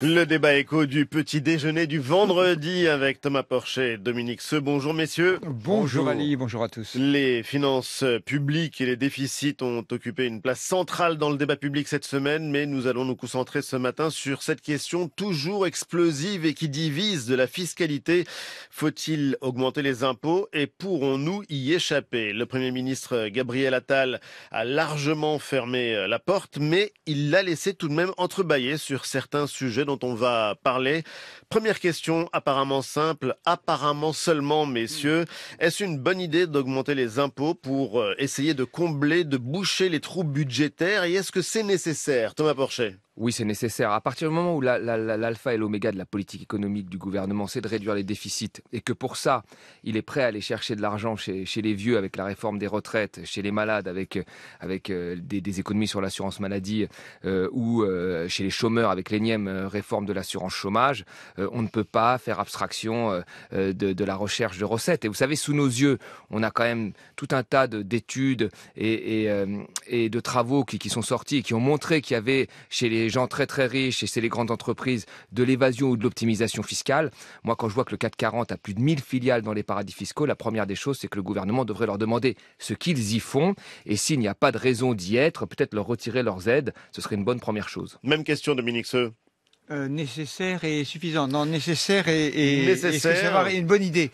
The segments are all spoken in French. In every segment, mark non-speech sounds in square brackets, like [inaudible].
Le débat écho du petit déjeuner du vendredi avec Thomas Porcher et Dominique Seux. Bonjour messieurs. Bonjour, bonjour Ali, bonjour à tous. Les finances publiques et les déficits ont occupé une place centrale dans le débat public cette semaine, mais nous allons nous concentrer ce matin sur cette question toujours explosive et qui divise de la fiscalité. Faut-il augmenter les impôts et pourrons-nous y échapper Le Premier ministre Gabriel Attal a largement fermé la porte, mais il l'a laissé tout de même entrebâillé sur certains sujets dont on va parler. Première question, apparemment simple, apparemment seulement, messieurs. Mm. Est-ce une bonne idée d'augmenter les impôts pour euh, essayer de combler, de boucher les trous budgétaires et est-ce que c'est nécessaire Thomas Porcher oui, c'est nécessaire. À partir du moment où l'alpha et l'oméga de la politique économique du gouvernement, c'est de réduire les déficits, et que pour ça, il est prêt à aller chercher de l'argent chez, les vieux avec la réforme des retraites, chez les malades avec, avec euh, des, économies sur l'assurance maladie, euh, ou euh, chez les chômeurs avec l'énième réforme de l'assurance chômage, on ne peut pas faire abstraction de, la recherche de recettes. Et vous savez, sous nos yeux, on a quand même tout un tas d'études et, de travaux qui, qui sont sortis et qui ont montré qu'il y avait chez les les gens très très riches et c'est les grandes entreprises de l'évasion ou de l'optimisation fiscale. Moi, quand je vois que le 440 a plus de 1000 filiales dans les paradis fiscaux, la première des choses, c'est que le gouvernement devrait leur demander ce qu'ils y font et s'il n'y a pas de raison d'y être, peut-être leur retirer leurs aides. Ce serait une bonne première chose. Même question, Dominique Seux. Euh, nécessaire et suffisant. Non, nécessaire et, et, nécessaire. une bonne idée.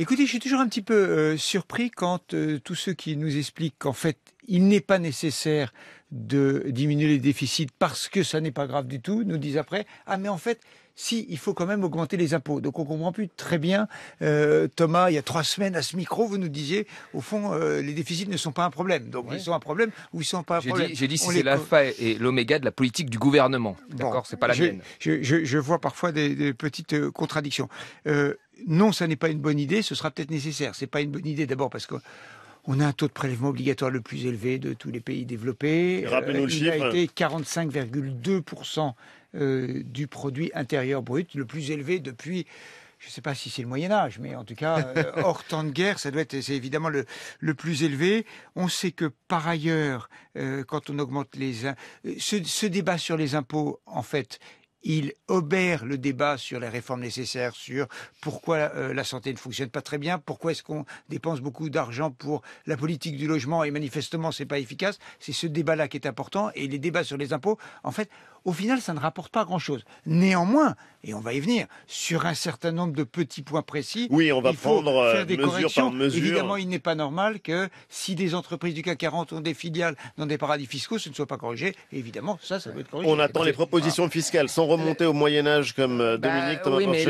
Écoutez, je suis toujours un petit peu euh, surpris quand euh, tous ceux qui nous expliquent qu'en fait, il n'est pas nécessaire de diminuer les déficits parce que ça n'est pas grave du tout, nous disent après, ah mais en fait, si il faut quand même augmenter les impôts. Donc on comprend plus très bien, euh, Thomas, il y a trois semaines à ce micro, vous nous disiez, au fond, euh, les déficits ne sont pas un problème. Donc ils sont un problème ou ils sont pas un problème. J'ai dit, c'est l'alpha et l'oméga de la politique du gouvernement. D'accord, c'est pas la je, mienne. Je, vois parfois des, petites euh, contradictions. non, ça n'est pas une bonne idée, ce sera peut-être nécessaire. Ce n'est pas une bonne idée d'abord parce que on a un taux de prélèvement obligatoire le plus élevé de tous les pays développés. Euh, il a été 45,2% euh, du produit intérieur brut, le plus élevé depuis je ne sais pas si c'est le Moyen Âge, mais en tout cas, euh, [laughs] hors temps de guerre, ça doit être, c'est évidemment le, plus élevé. On sait que par ailleurs, quand on augmente les, ce, débat sur les impôts, en fait, il obère le débat sur les réformes nécessaires, sur pourquoi euh, la santé ne fonctionne pas très bien, pourquoi est-ce qu'on dépense beaucoup d'argent pour la politique du logement et manifestement c'est pas efficace. C'est ce débat-là qui est important et les débats sur les impôts, en fait, au final, ça ne rapporte pas grand-chose. Néanmoins, et on va y venir, sur un certain nombre de petits points précis, oui, on va euh, faire des mesure corrections. Par Évidemment, il n'est pas normal que si des entreprises du CAC 40 ont des filiales dans des paradis fiscaux, ce ne soit pas corrigé. évidemment, ça, ça peut être corrigé. On attend les propositions fiscales sans remonter au Moyen Âge comme euh, bah, Dominique Thomas Oui, mais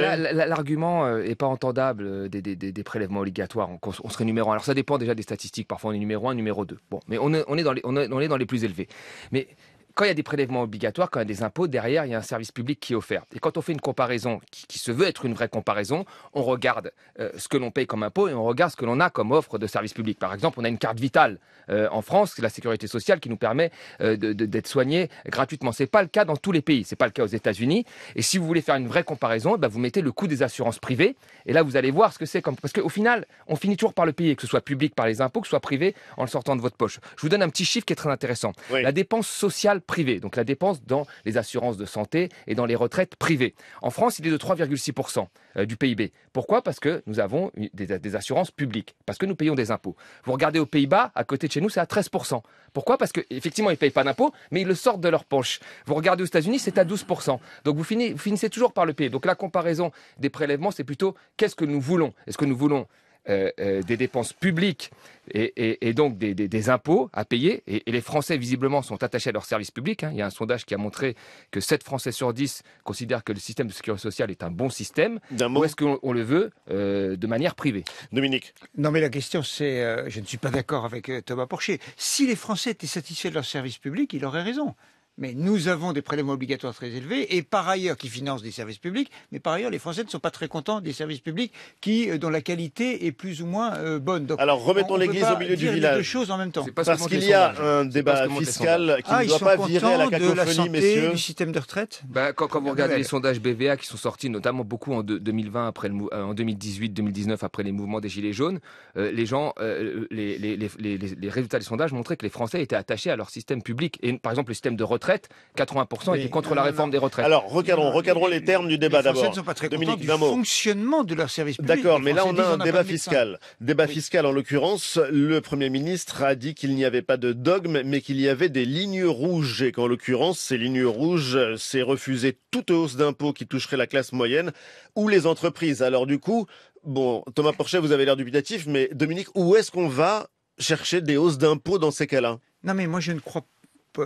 l'argument n'est euh, pas entendable des, prélèvements obligatoires. On, serait numéro 1. Alors ça dépend déjà des statistiques. Parfois, on est numéro 1, numéro 2. Bon, mais on dans, on est dans les plus élevés. Mais quand il y a des prélèvements obligatoires, quand il y a des impôts, derrière, il y a un service public qui est offert. Et quand on fait une comparaison qui, se veut être une vraie comparaison, on regarde euh, ce que l'on paye comme impôt et on regarde ce que l'on a comme offre de service public. Par exemple, on a une carte vitale euh, en France, la sécurité sociale, qui nous permet euh, d'être soigné gratuitement. C'est pas le cas dans tous les pays. C'est pas le cas aux États-Unis. Et si vous voulez faire une vraie comparaison, bah, vous mettez le coût des assurances privées. Et là, vous allez voir ce que c'est comme. Parce qu'au final, on finit toujours par le payer, que ce soit public par les impôts, que ce soit privé en le sortant de votre poche. Je vous donne un petit chiffre qui est très intéressant. La dépense sociale privé donc la dépense dans les assurances de santé et dans les retraites privées. En France, il est de 3,6% euh, du PIB. Pourquoi Parce que nous avons des, assurances publiques, parce que nous payons des impôts. Vous regardez aux Pays-Bas, à côté de chez nous, c'est à 13%. Pourquoi Parce qu'effectivement, ils ne payent pas d'impôts, mais ils le sortent de leur poche. Vous regardez aux États-Unis, c'est à 12%. Donc vous finissez, finissez toujours par le PIB. Donc la comparaison des prélèvements, c'est plutôt qu'est-ce que nous voulons Est-ce que nous voulons euh, euh, des dépenses publiques et, donc des, impôts à payer. Et, les Français, visiblement, sont attachés à leur service public. Hein. Il y a un sondage qui a montré que 7 Français sur 10 considèrent que le système de sécurité sociale est un bon système. Ou est-ce qu'on le veut euh, de manière privée Dominique Non, mais la question, c'est, je ne suis pas d'accord avec Thomas Porcher. Si les Français étaient satisfaits de leur service public, il aurait raison mais nous avons des prélèvements obligatoires très élevés et par ailleurs qui financent des services publics, mais par ailleurs les Français ne sont pas très contents des services publics qui euh, dont la qualité est plus ou moins euh, bonne. Alors remettons l'église au milieu du village. Deux choses en même temps. Parce qu'il y a un débat fiscal qui ah, ne doit pas virer à la cacophonie, messieurs. Du système de retraite. Bah, quand, vous regardez les sondages BVA qui sont sortis notamment beaucoup en 2020 après le, euh, en 2018-2019 après les mouvements des gilets jaunes, les gens, les, les résultats des sondages montraient que les Français étaient attachés à leur système public et par exemple le système de retraite 80% étaient contre la réforme des retraites. Alors, recadrons, recadrons les termes du débat d'abord. ne sont pas fonctionnement de leur service public. D'accord, mais là on a un débat fiscal. Débat fiscal en l'occurrence, le Premier ministre a dit qu'il n'y avait pas de dogme, mais qu'il y avait des lignes rouges et qu'en l'occurrence, ces lignes rouges, c'est refuser toute hausse d'impôts qui toucherait la classe moyenne ou les entreprises. Alors du coup, bon, Thomas Porchet, vous avez l'air dubitatif, mais Dominique, où est-ce qu'on va chercher des hausses d'impôts dans ces cas-là Non mais moi je ne crois pas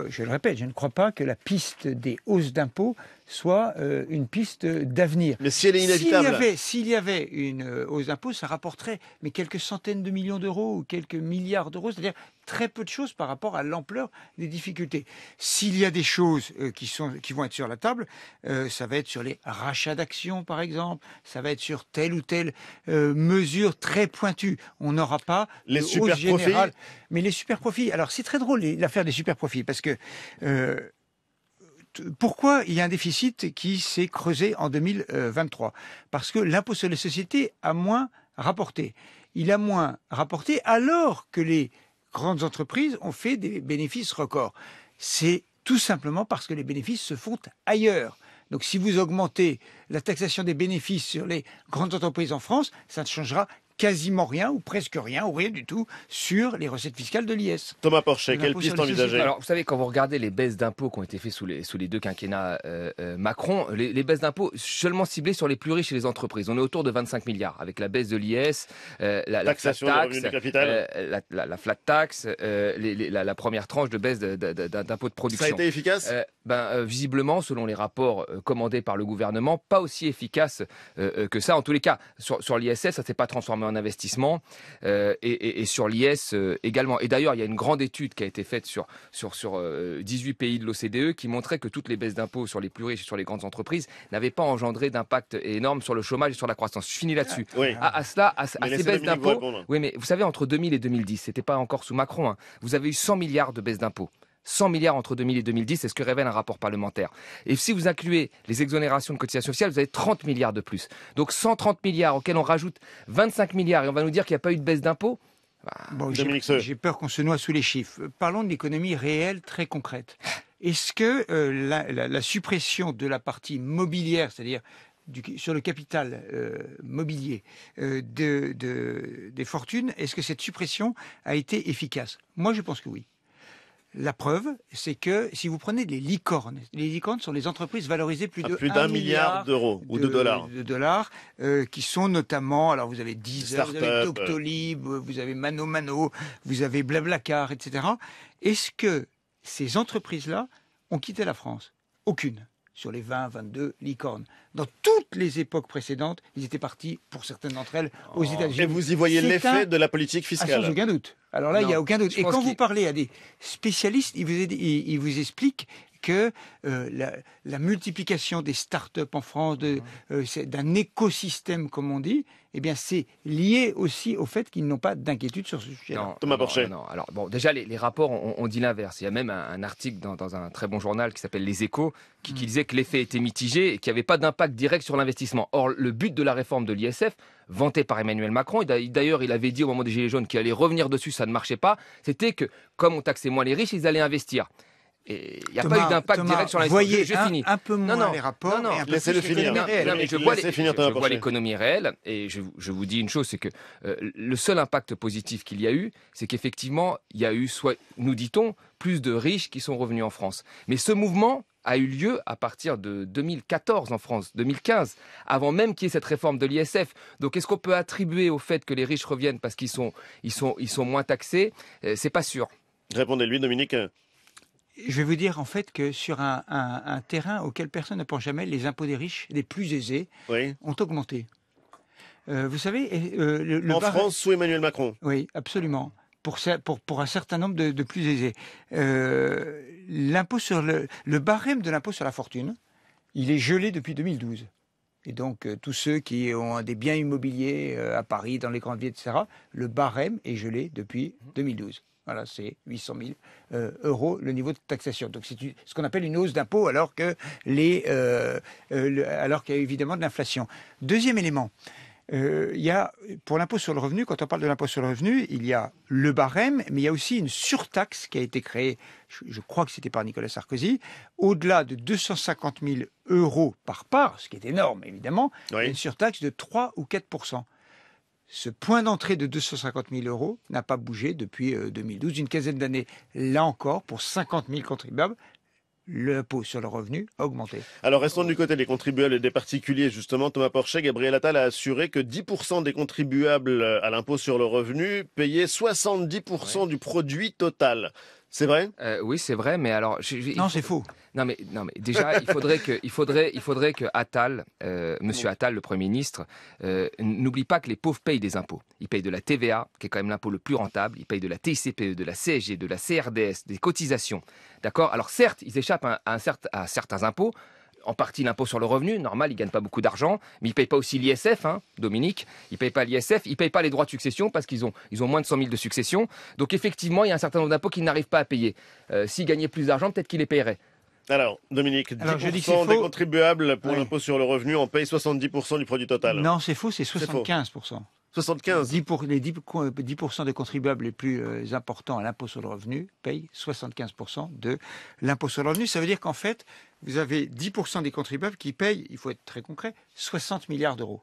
je le répète, je ne crois pas que la piste des hausses d'impôts soit euh, une piste d'avenir. Mais si elle est inévitable. S'il y avait, une euh, hausse aux impôts, ça rapporterait mais quelques centaines de millions d'euros ou quelques milliards d'euros, c'est-à-dire très peu de choses par rapport à l'ampleur des difficultés. S'il y a des choses euh, qui sont qui vont être sur la table, ça va être sur les rachats d'actions par exemple, ça va être sur telle ou telle mesure très pointue. On n'aura pas les super profits. Mais les super profits. Alors c'est très drôle l'affaire des super profits parce que pourquoi il y a un déficit qui s'est creusé en 2023 euh, Parce que l'impôt sur les sociétés a moins rapporté. Il a moins rapporté alors que les grandes entreprises ont fait des bénéfices records. C'est tout simplement parce que les bénéfices se font ailleurs. Donc si vous augmentez la taxation des bénéfices sur les grandes entreprises en France, ça ne changera quasiment rien ou presque rien ou rien du tout sur les recettes fiscales de l'IS. Thomas Porcher, quelle piste envisager Alors, vous savez, quand vous regardez les baisses d'impôts qui ont été faites sous les, sous les deux quinquennats euh, euh, Macron, les, baisses d'impôts seulement ciblées sur les plus riches et les entreprises. On est autour de 25 milliards avec la baisse de l'IS, la, flat tax, euh, la, flat tax, la, première tranche de baisse d'impôts de, de, production. Ça a été efficace ben, euh, visiblement, selon les rapports euh, commandés par le gouvernement, pas aussi efficace euh, que ça. En tous les cas, sur, l'ISS, ça ne s'est pas transformé en investissement, et, sur l'IS également. Et d'ailleurs, il y a une grande étude qui a été faite sur, sur, sur 18 pays de l'OCDE qui montrait que toutes les baisses d'impôts sur les plus riches et sur les grandes entreprises n'avaient pas engendré d'impact énorme sur le chômage et sur la croissance. Je finis là-dessus. À, cela, ces baisses d'impôts. Oui, mais vous savez, entre 2000 et 2010, c'était pas encore sous Macron, hein. vous avez eu 100 milliards de baisses d'impôts. 100 milliards entre 2000 et 2010, c'est ce que révèle un rapport parlementaire. Et si vous incluez les exonérations de cotisations sociales, vous avez 30 milliards de plus. Donc 130 milliards auxquels on rajoute 25 milliards et on va nous dire qu'il n'y a pas eu de baisse d'impôts. Bah, bon, j'ai peur qu'on se noie sous les chiffres. Euh, parlons de l'économie réelle très concrète. Est-ce que euh, la, suppression de la partie mobilière, c'est-à-dire sur le capital euh, mobilier des fortunes, est-ce que cette suppression a été efficace Moi, je pense que oui. La preuve, c'est que si vous prenez les licornes, les licornes sont les entreprises valorisées plus de plus d'un milliard d'euros ou de, dollars, de dollars euh, qui sont notamment, alors vous avez Deezer, vous euh. Euh, vous avez Mano Mano, vous avez Blablacar, etc. Est-ce que ces entreprises-là ont quitté la France Aucune sur les 20, 22 licornes. Dans toutes les époques précédentes, ils étaient partis, pour certaines d'entre elles, aux oh. États-Unis. Et vous y voyez l'effet de la politique fiscale Sans ah, aucun doute. Alors là, il n'y a aucun doute. Et quand vous parlez à des spécialistes, ils vous expliquent que euh, la, multiplication des start-up en France, mmh. euh, d'un écosystème, comme on dit, eh bien, c'est lié aussi au fait qu'ils n'ont pas d'inquiétude sur ce sujet. Non, Thomas Porcher. Non, alors, bon, déjà, les, rapports ont dit l'inverse. Il y a même un, article dans, un très bon journal qui s'appelle Les Échos qui, mmh. disait que l'effet était mitigé et qu'il n'y avait pas d'impact direct sur l'investissement. Or, le but de la réforme de l'ISF, vanté par Emmanuel Macron, et d'ailleurs, il avait dit au moment des Gilets jaunes qu'il allait revenir dessus, ça ne marchait pas, c'était que, comme on taxait moins les riches, ils allaient investir. Il n'y a pas eu d'impact direct sur la Voyez, je un, finis. un peu moins les rapports. Non, Laissez-le finir. mais je vois, l'économie réelle et je, vous dis une chose, c'est que euh, le seul impact positif qu'il y a eu, c'est qu'effectivement, il y a eu, soit, nous dit-on, plus de riches qui sont revenus en France. Mais ce mouvement a eu lieu à partir de 2014 en France, 2015, avant même qu'il y ait cette réforme de l'ISF. Donc est-ce qu'on peut attribuer au fait que les riches reviennent parce qu'ils sont, ils sont, ils sont moins taxés euh, C'est pas sûr. Répondez-lui, Dominique je vais vous dire en fait que sur un, terrain auquel personne ne pense jamais, les impôts des riches, des plus aisés, ont augmenté. Euh, vous savez, euh, en France sous Emmanuel Macron. Oui, absolument. Pour, un certain nombre de, plus aisés, euh, l'impôt sur le, barème de l'impôt sur la fortune, il est gelé depuis 2012. Et donc, tous ceux qui ont des biens immobiliers à Paris, dans les grandes villes, etc., le barème est gelé depuis 2012 c'est 800 000 euh, euros le niveau de taxation. Donc c'est ce qu'on appelle une hausse d'impôt alors que euh, euh, qu'il y a évidemment de l'inflation. Deuxième élément. il y pour l'impôt sur le revenu, quand on parle de l'impôt sur le revenu, il y a le barème, mais il y a aussi une surtaxe qui a été créée, je, crois que c'était par Nicolas Sarkozy, au-delà de 250 000 euros par part, ce qui est énorme évidemment, une surtaxe de 3 ou 4 ce point d'entrée de 250 000 euros n'a pas bougé depuis 2012, euh, une quinzaine d'années. Là encore, pour 50 000 contribuables, l'impôt sur le revenu a augmenté. Alors restons du côté des contribuables et des particuliers. Justement, Thomas Porchet, Gabriel Attal a assuré que 10% des contribuables à l'impôt sur le revenu payaient 70% du produit total. C'est vrai euh, Oui, c'est vrai, mais alors. non, c'est faux. Non, mais non, mais déjà, il faudrait que, il faudrait, il faudrait que Attal, euh, Monsieur Attal, le Premier ministre, euh, n'oublie pas que les pauvres payent des impôts. Ils payent de la TVA, qui est quand même l'impôt le plus rentable. Ils payent de la TICPE, de la CSG, de la CRDS, des cotisations. D'accord Alors certes, ils échappent à certains impôts, en partie l'impôt sur le revenu, normal, il gagne pas beaucoup d'argent, mais il paye pas aussi l'ISF, hein, Dominique, il paye pas l'ISF, il paye pas les droits de succession parce qu'ils ont, ils ont moins de 100 000 de succession. Donc effectivement, il y a un certain nombre d'impôts qu'ils n'arrivent pas à payer. Euh, S'ils gagnaient plus d'argent, peut-être qu'il les paierait. Alors, Dominique, 10% Alors, je contribuables pour l'impôt sur le revenu on paye 70% du produit total. Non, c'est faux, c'est 75%. 75. les 10, des contribuables les plus euh, importants à l'impôt sur le revenu payent 75% de l'impôt sur le revenu. Ça veut dire qu'en fait, vous avez 10% des contribuables qui payent, il faut être très concret, 60 milliards d'euros.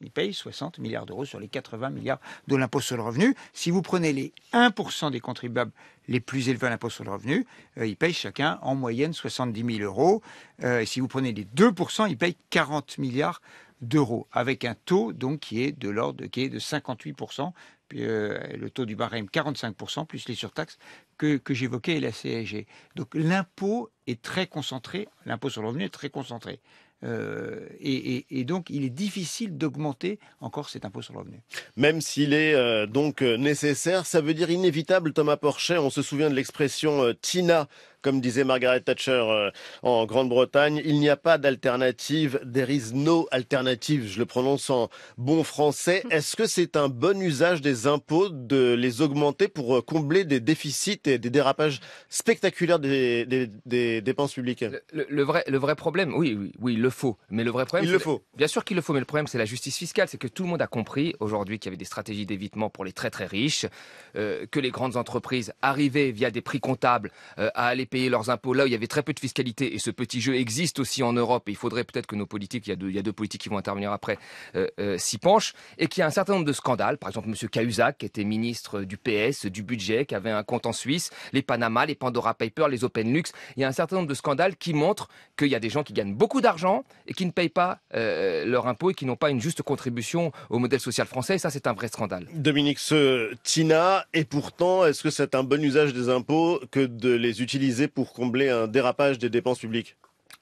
Ils payent 60 milliards d'euros sur les 80 milliards de l'impôt sur le revenu. Si vous prenez les 1% des contribuables les plus élevés à l'impôt sur le revenu, euh, ils payent chacun en moyenne 70 000 euros. Euh, et si vous prenez les 2%, ils payent 40 milliards d'euros, avec un taux donc qui est de l'ordre qui de 58%, puis, euh, le taux du barème 45%, plus les surtaxes que, que j'évoquais et la CAG. Donc l'impôt est très concentré, l'impôt sur le revenu est très concentré. Euh, et, donc, il est difficile d'augmenter encore cet impôt sur le revenu. Même s'il est euh, donc euh, nécessaire, ça veut dire inévitable, Thomas Porchet. On se souvient de l'expression Tina comme disait Margaret Thatcher euh, en Grande-Bretagne, il n'y a pas d'alternative. There is no alternative. Je le prononce en bon français. [laughs] Est-ce que c'est un bon usage des impôts de les augmenter pour euh, combler des déficits et des dérapages spectaculaires des, dépenses publiques le, vrai, le vrai problème, oui, oui, oui, il le faut. Mais le vrai problème, il le faut. Bien sûr qu'il le faut, mais le problème, c'est la justice fiscale. C'est que tout le monde a compris aujourd'hui qu'il y avait des stratégies d'évitement pour les très très riches, euh, que les grandes entreprises arrivaient via des prix comptables à aller payer leurs impôts là où il y avait très peu de fiscalité. Et ce petit jeu existe aussi en Europe. Et il faudrait peut-être que nos politiques, il y a deux, il y a deux politiques qui vont intervenir après, euh, euh, s'y penchent. Et qu'il y a un certain nombre de scandales. Par exemple, M. Cahuzac, qui était ministre du PS, du budget, qui avait un compte en Suisse, les Panama, les Pandora Papers, les Open Lux. Il y a un certain nombre de scandales qui montrent qu'il y a des gens qui gagnent beaucoup d'argent et qui ne payent pas euh, leurs impôts et qui n'ont pas une juste contribution au modèle social français. Et ça, c'est un vrai scandale. Dominique ce, Tina, et pourtant, est-ce que c'est un bon usage des impôts que de les utiliser pour combler un dérapage des dépenses publiques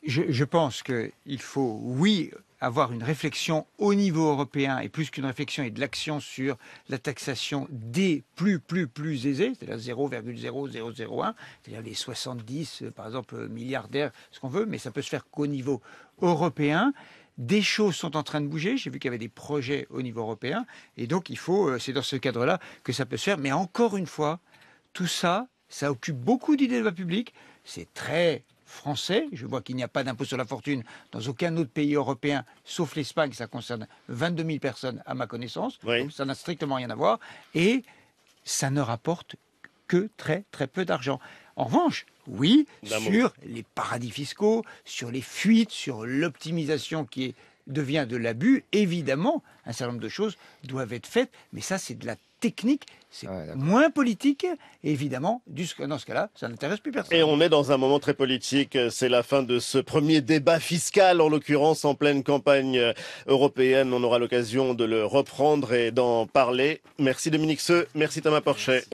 je, pense qu'il faut, oui, avoir une réflexion au niveau européen et plus qu'une réflexion et de l'action sur la taxation des plus plus plus aisés, c'est-à-dire 0,0001, c'est-à-dire les 70 euh, par exemple euh, milliardaires, ce qu'on veut, mais ça peut se faire qu'au niveau européen. Des choses sont en train de bouger. J'ai vu qu'il y avait des projets au niveau européen, et donc il faut, euh, c'est dans ce cadre-là que ça peut se faire. Mais encore une fois, tout ça, ça occupe beaucoup d'idées de la publique. C'est très français. Je vois qu'il n'y a pas d'impôt sur la fortune dans aucun autre pays européen, sauf l'Espagne. Ça concerne 22 000 personnes à ma connaissance. ça n'a strictement rien à voir. Et ça ne rapporte que très très peu d'argent. En revanche, oui, sur les paradis fiscaux, sur les fuites, sur l'optimisation qui devient de l'abus, évidemment, un certain nombre de choses doivent être faites, mais ça c'est de la technique, c'est moins politique. évidemment, dans ce cas-là, ça n'intéresse plus personne. Et on est dans un moment très politique. C'est la fin de ce premier débat fiscal, en l'occurrence, en pleine campagne européenne. On aura l'occasion de le reprendre et d'en parler. Merci Dominique Seux, merci Thomas Porchet.